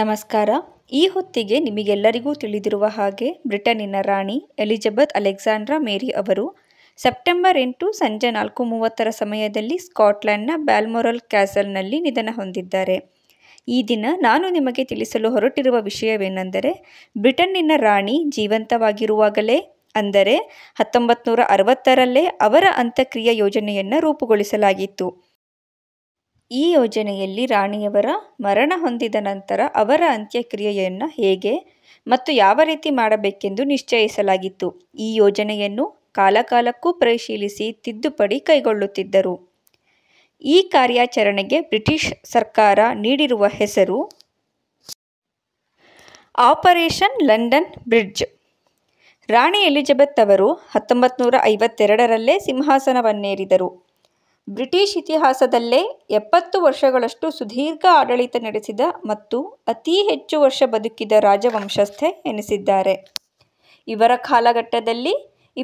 ನಮಸ್ಕಾರ ಈ ಹೊತ್ತಿಗೆ ನಿಮಗೆಲ್ಲರಿಗೂ ತಿಳಿದಿರುವ ಹಾಗೆ ಬ್ರಿಟನ್ನಿನ ರಾಣಿ ಎಲಿಜಬೆತ್ ಅಲೆಕ್ಸಾಂಡ್ರಾ ಮೇರಿ ಅವರು ಸೆಪ್ಟೆಂಬರ್ ಎಂಟು ಸಂಜೆ ನಾಲ್ಕು ಮೂವತ್ತರ ಸಮಯದಲ್ಲಿ ಸ್ಕಾಟ್ಲ್ಯಾಂಡ್ನ ಬ್ಯಾಲ್ಮೊರಲ್ ಕ್ಯಾಸಲ್ನಲ್ಲಿ ನಿಧನ ಹೊಂದಿದ್ದಾರೆ ಈ ದಿನ ನಾನು ನಿಮಗೆ ತಿಳಿಸಲು ಹೊರಟಿರುವ ವಿಷಯವೇನೆಂದರೆ ಬ್ರಿಟನ್ನಿನ ರಾಣಿ ಜೀವಂತವಾಗಿರುವಾಗಲೇ ಅಂದರೆ ಹತ್ತೊಂಬತ್ತು ನೂರ ಅರವತ್ತರಲ್ಲೇ ಅವರ ಅಂತ್ಯಕ್ರಿಯೆ ಯೋಜನೆಯನ್ನು ರೂಪುಗೊಳಿಸಲಾಗಿತ್ತು ಈ ಯೋಜನೆಯಲ್ಲಿ ರಾಣಿಯವರ ಮರಣ ಹೊಂದಿದ ನಂತರ ಅವರ ಅಂತ್ಯಕ್ರಿಯೆಯನ್ನು ಹೇಗೆ ಮತ್ತು ಯಾವ ರೀತಿ ಮಾಡಬೇಕೆಂದು ನಿಶ್ಚಯಿಸಲಾಗಿತ್ತು ಈ ಯೋಜನೆಯನ್ನು ಕಾಲಕಾಲಕ್ಕೂ ಪರಿಶೀಲಿಸಿ ತಿದ್ದುಪಡಿ ಕೈಗೊಳ್ಳುತ್ತಿದ್ದರು ಈ ಕಾರ್ಯಾಚರಣೆಗೆ ಬ್ರಿಟಿಷ್ ಸರ್ಕಾರ ನೀಡಿರುವ ಹೆಸರು ಆಪರೇಷನ್ ಲಂಡನ್ ಬ್ರಿಡ್ಜ್ ರಾಣಿ ಎಲಿಜಬೆತ್ ಅವರು ಹತ್ತೊಂಬತ್ತು ನೂರ ಐವತ್ತೆರಡರಲ್ಲೇ ಸಿಂಹಾಸನವನ್ನೇರಿದರು ಬ್ರಿಟಿಷ್ ಇತಿಹಾಸದಲ್ಲೇ ಎಪ್ಪತ್ತು ವರ್ಷಗಳಷ್ಟು ಸುದೀರ್ಘ ಆಡಳಿತ ನಡೆಸಿದ ಮತ್ತು ಅತಿ ಹೆಚ್ಚು ವರ್ಷ ಬದುಕಿದ ರಾಜವಂಶಸ್ಥೆ ಎನಿಸಿದ್ದಾರೆ. ಇವರ ಕಾಲಘಟ್ಟದಲ್ಲಿ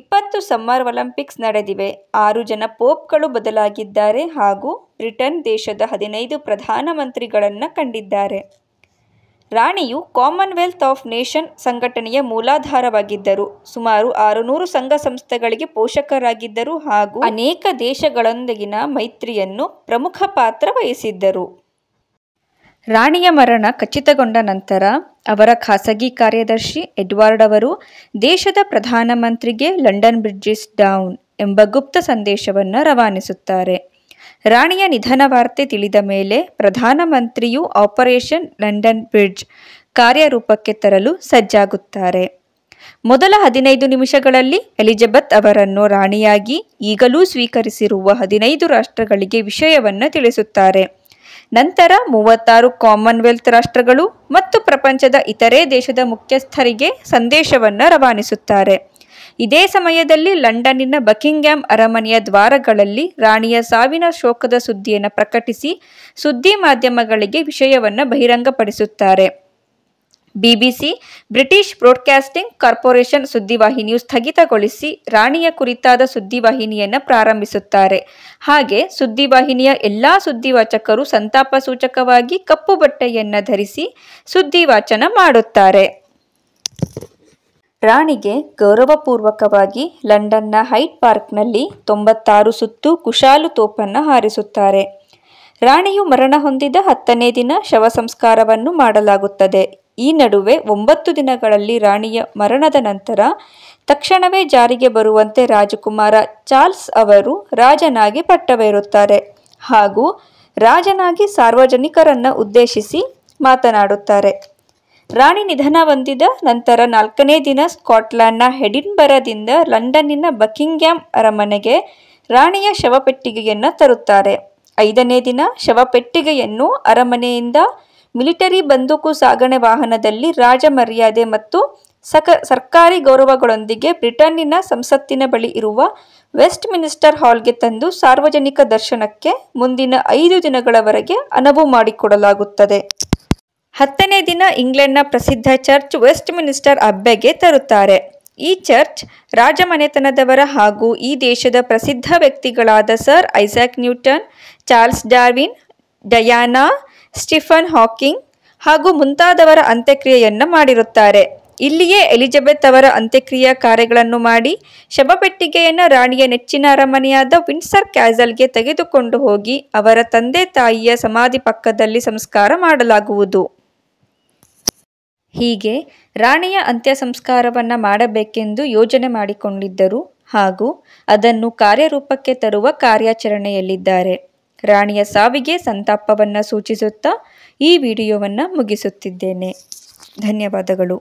ಇಪ್ಪತ್ತು ಸಮ್ಮರ್ ಒಲಿಂಪಿಕ್ಸ್ ನಡೆದಿವೆ. ಆರು ಜನ ಪೋಪ್ಗಳು ಬದಲಾಗಿದ್ದಾರೆ ಹಾಗೂ ಬ್ರಿಟನ್ ದೇಶದ ಹದಿನೈದು ಪ್ರಧಾನಮಂತ್ರಿಗಳನ್ನು ಕಂಡಿದ್ದಾರೆ. ರಾಣಿಯು ಕಾಮನ್ವೆಲ್ತ್ ಆಫ್ ನೇಷನ್ ಸಂಘಟನೆಯ ಮೂಲಾಧಾರವಾಗಿದ್ದರು ಸುಮಾರು ಆರುನೂರು ಸಂಘ ಸಂಸ್ಥೆಗಳಿಗೆ ಪೋಷಕರಾಗಿದ್ದರು ಹಾಗೂ ಅನೇಕ ದೇಶಗಳೊಂದಿಗಿನ ಮೈತ್ರಿಯನ್ನು ಪ್ರಮುಖ ಪಾತ್ರ ವಹಿಸಿದ್ದರು ರಾಣಿಯ ಮರಣ ಖಚಿತಗೊಂಡ ನಂತರ ಅವರ ಖಾಸಗಿ ಕಾರ್ಯದರ್ಶಿ ಎಡ್ವಾರ್ಡ್ ಅವರು ದೇಶದ ಪ್ರಧಾನಮಂತ್ರಿಗೆ ಲಂಡನ್ ಬ್ರಿಡ್ಜಿಸ್ ಡೌನ್ ಎಂಬ ಗುಪ್ತ ಸಂದೇಶವನ್ನು ರವಾನಿಸುತ್ತಾರೆ ರಾಣಿಯ ನಿಧನ ವಾರ್ತೆ ತಿಳಿದ ಮೇಲೆ ಪ್ರಧಾನಮಂತ್ರಿಯು ಆಪರೇಷನ್ ಲಂಡನ್ ಬ್ರಿಡ್ಜ್ ಕಾರ್ಯರೂಪಕ್ಕೆ ತರಲು ಸಜ್ಜಾಗುತ್ತಾರೆ ಮೊದಲ ಹದಿನೈದು ನಿಮಿಷಗಳಲ್ಲಿ ಎಲಿಜಬೆತ್ ಅವರನ್ನು ರಾಣಿಯಾಗಿ ಈಗಲೂ ಸ್ವೀಕರಿಸಿರುವ ಹದಿನೈದು ರಾಷ್ಟ್ರಗಳಿಗೆ ವಿಷಯವನ್ನು ತಿಳಿಸುತ್ತಾರೆ ನಂತರ ಮೂವತ್ತಾರು ಕಾಮನ್ವೆಲ್ತ್ ರಾಷ್ಟ್ರಗಳು ಮತ್ತು ಪ್ರಪಂಚದ ಇತರೆ ದೇಶದ ಮುಖ್ಯಸ್ಥರಿಗೆ ಸಂದೇಶವನ್ನು ರವಾನಿಸುತ್ತಾರೆ ಇದೇ ಸಮಯದಲ್ಲಿ ಲಂಡನ್ನಿನ ಬಕಿಂಗ್ಹ್ಯಾಮ್ ಅರಮನೆಯ ದ್ವಾರಗಳಲ್ಲಿ ರಾಣಿಯ ಸಾವಿನ ಶೋಕದ ಸುದ್ದಿಯನ್ನು ಪ್ರಕಟಿಸಿ ಸುದ್ದಿ ಮಾಧ್ಯಮಗಳಿಗೆ ವಿಷಯವನ್ನು ಬಹಿರಂಗಪಡಿಸುತ್ತಾರೆ ಬಿಬಿಸಿ ಬ್ರಿಟಿಷ್ ಬ್ರಾಡ್ಕಾಸ್ಟಿಂಗ್ ಕಾರ್ಪೊರೇಷನ್ ಸುದ್ದಿವಾಹಿನಿಯು ಸ್ಥಗಿತಗೊಳಿಸಿ ರಾಣಿಯ ಕುರಿತಾದ ಸುದ್ದಿವಾಹಿನಿಯನ್ನು ಪ್ರಾರಂಭಿಸುತ್ತಾರೆ ಹಾಗೆ ಸುದ್ದಿವಾಹಿನಿಯ ಎಲ್ಲ ಸುದ್ದಿವಾಚಕರು ಸಂತಾಪ ಸೂಚಕವಾಗಿ ಕಪ್ಪು ಬಟ್ಟೆಯನ್ನು ಧರಿಸಿ ಸುದ್ದಿವಾಚನ ಮಾಡುತ್ತಾರೆ ರಾಣಿಗೆ ಗೌರವಪೂರ್ವಕವಾಗಿ ಲಂಡನ್ನ ಹೈಟ್ ಪಾರ್ಕ್ನಲ್ಲಿ ತೊಂಬತ್ತಾರು ಸುತ್ತು ಕುಶಾಲು ತೋಪನ್ನು ಹಾರಿಸುತ್ತಾರೆ ರಾಣಿಯು ಮರಣ ಹೊಂದಿದ ಹತ್ತನೇ ದಿನ ಶವ ಸಂಸ್ಕಾರವನ್ನು ಮಾಡಲಾಗುತ್ತದೆ ಈ ನಡುವೆ ಒಂಬತ್ತು ದಿನಗಳಲ್ಲಿ ರಾಣಿಯ ಮರಣದ ನಂತರ ತಕ್ಷಣವೇ ಜಾರಿಗೆ ಬರುವಂತೆ ರಾಜಕುಮಾರ ಚಾರ್ಲ್ಸ್ ಅವರು ರಾಜನಾಗಿ ಪಟ್ಟವೇರುತ್ತಾರೆ ಹಾಗೂ ರಾಜನಾಗಿ ಸಾರ್ವಜನಿಕರನ್ನು ಉದ್ದೇಶಿಸಿ ಮಾತನಾಡುತ್ತಾರೆ ರಾಣಿ ನಿಧನ ಹೊಂದಿದ ನಂತರ ನಾಲ್ಕನೇ ದಿನ ಸ್ಕಾಟ್ಲ್ಯಾಂಡ್ನ ಹೆಡಿನ್ಬರದಿಂದ ಲಂಡನ್ನಿನ ಬಕಿಂಗ್ಯಾಮ್ ಅರಮನೆಗೆ ರಾಣಿಯ ಶವಪೆಟ್ಟಿಗೆಯನ್ನು ತರುತ್ತಾರೆ ಐದನೇ ದಿನ ಶವಪೆಟ್ಟಿಗೆಯನ್ನು ಅರಮನೆಯಿಂದ ಮಿಲಿಟರಿ ಬಂದೂಕು ಸಾಗಣೆ ವಾಹನದಲ್ಲಿ ರಾಜ ಮರ್ಯಾದೆ ಮತ್ತು ಸಕ ಸರ್ಕಾರಿ ಗೌರವಗಳೊಂದಿಗೆ ಬ್ರಿಟನ್ನಿನ ಸಂಸತ್ತಿನ ಬಳಿ ಇರುವ ವೆಸ್ಟ್ ಮಿನಿಸ್ಟರ್ ಹಾಲ್ಗೆ ತಂದು ಸಾರ್ವಜನಿಕ ದರ್ಶನಕ್ಕೆ ಮುಂದಿನ ಐದು ದಿನಗಳವರೆಗೆ ಅನುವು ಮಾಡಿಕೊಡಲಾಗುತ್ತದೆ ಹತ್ತನೇ ದಿನ ಇಂಗ್ಲೆಂಡ್ನ ಪ್ರಸಿದ್ಧ ಚರ್ಚ್ ವೆಸ್ಟ್ ಮಿನಿಸ್ಟರ್ ಅಬ್ಬೆಗೆ ತರುತ್ತಾರೆ ಈ ಚರ್ಚ್ ರಾಜಮನೆತನದವರ ಹಾಗೂ ಈ ದೇಶದ ಪ್ರಸಿದ್ಧ ವ್ಯಕ್ತಿಗಳಾದ Sir Isaac Newton Charles Darwin Diana Stephen Hawking ಹಾಗೂ ಮುಂತಾದವರ ಅಂತ್ಯಕ್ರಿಯೆಯನ್ನು ಮಾಡಿರುತ್ತಾರೆ ಇಲ್ಲಿಯೇ ಎಲಿಜಬೆತ್ ಅವರ ಅಂತ್ಯಕ್ರಿಯಾ ಕಾರ್ಯಗಳನ್ನು ಮಾಡಿ ಶಬಪೆಟ್ಟಿಗೆಯನ್ನು ರಾಣಿಯ ನೆಚ್ಚಿನ ಅರಮನೆಯಾದ ವಿನ್ಸರ್ ಕ್ಯಾಸಲ್ಗೆ ತೆಗೆದುಕೊಂಡು ಹೋಗಿ ಅವರ ತಂದೆ ತಾಯಿಯ ಸಮಾಧಿ ಪಕ್ಕದಲ್ಲಿ ಸಂಸ್ಕಾರ ಮಾಡಲಾಗುವುದು ಹೀಗೆ ರಾಣಿಯ ಅಂತ್ಯ ಸಂಸ್ಕಾರವನ್ನು ಮಾಡಬೇಕೆಂದು ಯೋಜನೆ ಮಾಡಿಕೊಂಡಿದ್ದರು ಹಾಗೂ ಅದನ್ನು ಕಾರ್ಯರೂಪಕ್ಕೆ ತರುವ ಕಾರ್ಯಾಚರಣೆಯಲ್ಲಿದ್ದಾರೆ ರಾಣಿಯ ಸಾವಿಗೆ ಸಂತಾಪವನ್ನು ಸೂಚಿಸುತ್ತಾ ಈ ವಿಡಿಯೋವನ್ನು ಮುಗಿಸುತ್ತಿದ್ದೇನೆ ಧನ್ಯವಾದಗಳು